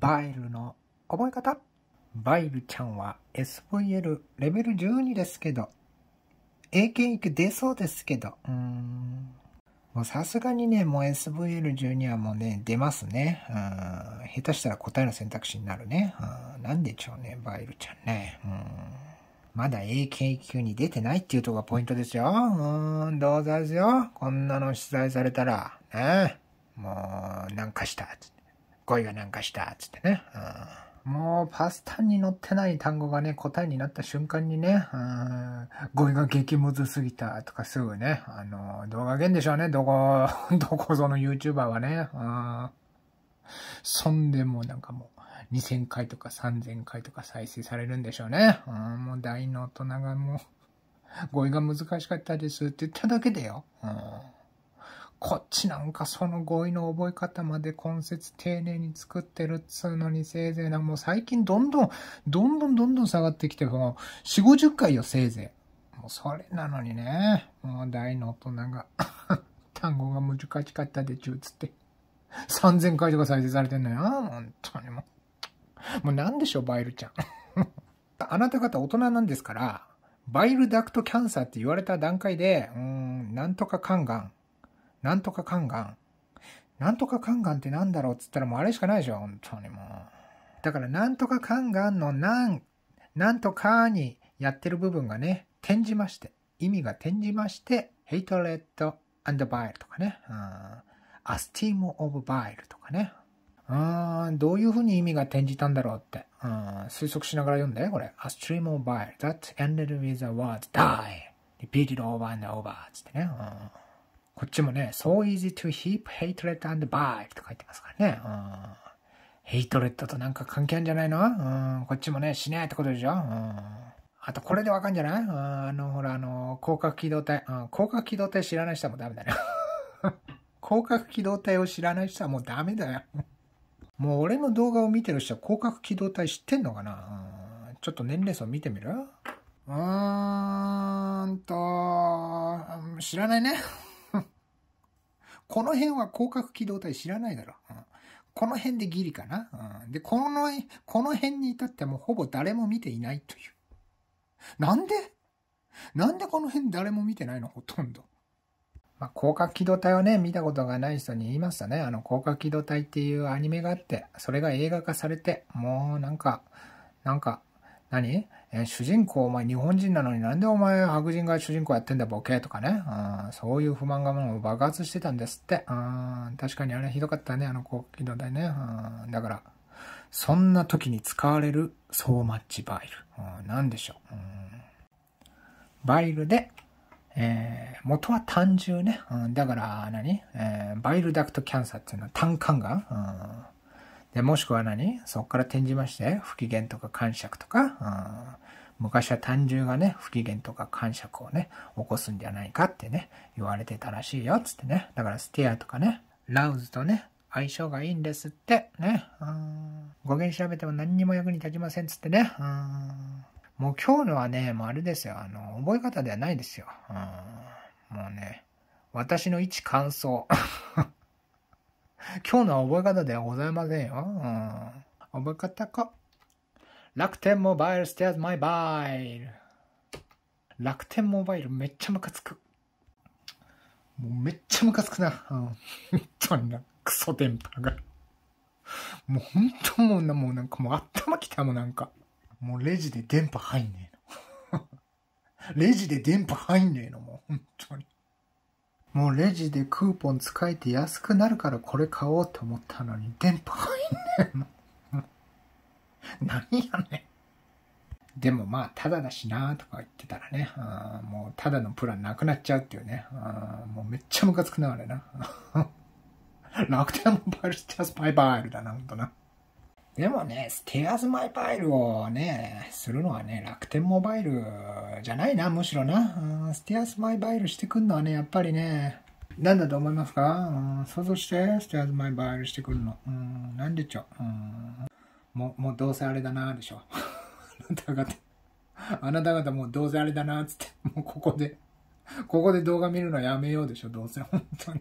バイルの覚え方バイルちゃんは SVL レベル12ですけど、英検行く出そうですけど、うーん。もうさすがにね、もう SVL12 はもうね、出ますね。うん。下手したら答えの選択肢になるね。うん。なんでしょうね、バイルちゃんね。うん。まだ英検級に出てないっていうとこがポイントですよ。うん、どうぞですよ。こんなの取材されたら、ね。もう、なんかした、つって。恋がなんかしたっつってね、うん、もうパスタに載ってない単語がね答えになった瞬間にね、うん、語彙が激ムズすぎたとかすぐねあの動画んでしょうねどこ どこぞの YouTuber はね、うん、そんでもうなんかもう2000回とか3000回とか再生されるんでしょうね、うん、もう大の大人がもう語彙が難しかったですって言っただけでよ、うんこっちなんかその語彙の覚え方まで根節丁寧に作ってるっつうのにせいぜいな、もう最近どんどん、どんどんどんどん下がってきて、もう四五十回よ、せいぜい。もうそれなのにね、もう大の大人が 単語が難しかったでちゅうつって、三千回とか再生されてんのよ、本当にもう。もうなんでしょう、バイルちゃん。あなた方大人なんですから、バイルダクトキャンサーって言われた段階で、うん、なんとか肝がん、なんとかカンガン。なんとかカンガンってなんだろうっつったらもうあれしかないでしょ、本当にもう。だからなんとかカンガンのなん、なんとかにやってる部分がね、転じまして、意味が転じまして、ヘイトレッドアンドバイルとかね、アスティームオブバイルとかね、うん、どういうふうに意味が転じたんだろうって、うん、推測しながら読んで、これ。A stream of bile that ended with the words die repeated over and over つってね。うんこっちもね、so easy to heap hatred and buy って書いてますからね。うん。ヘイトレットとなんか関係あるんじゃないのうん。こっちもね、しないってことでしょうん。あと、これでわかんじゃないうん。あの、ほら、あの、広角機動隊。うん。広角機動隊知らない人はもうダメだよ。広角機動隊を知らない人はもうダメだよ。もう俺の動画を見てる人は広角機動隊知ってんのかなうん。ちょっと年齢層見てみるうーんと、知らないね。この辺は広角機動隊知らないだろ。うん、この辺でギリかな、うん。で、この、この辺に至ってもほぼ誰も見ていないという。なんでなんでこの辺誰も見てないのほとんど。まあ、広角機動隊をね、見たことがない人に言いましたね。あの、広角機動隊っていうアニメがあって、それが映画化されて、もうなんか、なんか、何え主人公、お前日本人なのになんでお前白人が主人公やってんだボケとかね、うん。そういう不満がもう爆発してたんですって。うん、確かにあれひどかったね、あの国旗の台ね、うん。だから、そんな時に使われるソーマッチバイル。うん、なんでしょう、うん。バイルで、えー、元は単純ね。うん、だから何、えー、バイルダクトキャンサーっていうのは単管が、うんで、もしくは何そこから転じまして、不機嫌とか感触とか、うん、昔は単純がね、不機嫌とか感触をね、起こすんじゃないかってね、言われてたらしいよ、つってね。だからステアとかね、ラウズとね、相性がいいんですって、ね。語源調べても何にも役に立ちません、つってね。もう今日のはね、もうあれですよ。あの、覚え方ではないですよ。もうね、私の一感想。今日の覚え方ではございませんよ。うん、覚え方か。楽天モバイルステアズマイバイル。楽天モバイルめっちゃムカつく。もうめっちゃムカつくな。うん。本にな、クソ電波が。もう本当もうな、もうなんかもう頭きたもうなんか。もうレジで電波入んねえの。レジで電波入んねえの、もう本当に。もうレジでクーポン使えて安くなるからこれ買おうと思ったのに、電波入んねん何やねん。でもまあ、ただだしなーとか言ってたらね、あもうただのプランなくなっちゃうっていうね、あもうめっちゃムカつくな、あれな。楽天モバイルスティスバイバイルだな、ほんとな。でもね、ステアーズマイパイルをね、するのはね、楽天モバイルじゃないな、むしろな。ステアーズマイパイルしてくんのはね、やっぱりね、なんだと思いますか、うん、想像して、ステアーズマイバイルしてくるの。うん、なんでちょ。うん、もう、もうどうせあれだな、でしょ。あなた方、あなた方もうどうせあれだな、つって、もうここで、ここで動画見るのやめようでしょ、どうせ、本当に。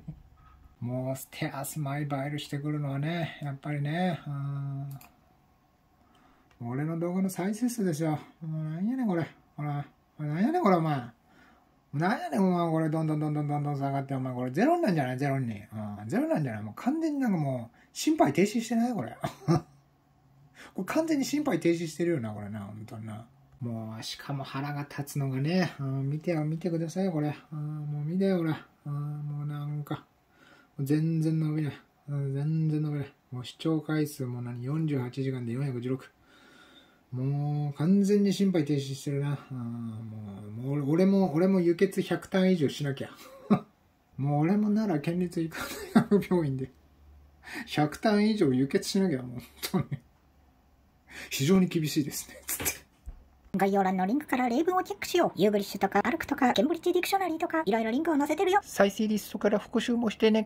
もう、ステアスマイバイルしてくるのはね、やっぱりね、うん動画の再生数でしょ。もうなんやねんこれ。ほら。なんやねんこれお前。なんやねんお前これどんどんどんどんどんどん下がってお前これゼロなんじゃないゼロに。ゼロなんじゃないもう完全になんかもう心配停止してないこれ。これ完全に心配停止してるよなこれな。本当にな。もう、しかも腹が立つのがね、うん、見てよ、見てくださいよ、これ。うん、もう見てよ、ほら。うん、もうなんか、全然伸びない。うん、全然伸びない。もう視聴回数も何、48時間で416。もう完全に心肺停止してるな。あもう俺も、俺も輸血100単以上しなきゃ。もう俺もなら県立医科大学病院で100単以上輸血しなきゃ、もう本当に。非常に厳しいですね、つって。概要欄のリンクから例文をチェックしよう。ユーグリッシュとか、アルクとか、ケンブリッジディクショナリーとか、いろいろリンクを載せてるよ。再生リストから復習もしてね。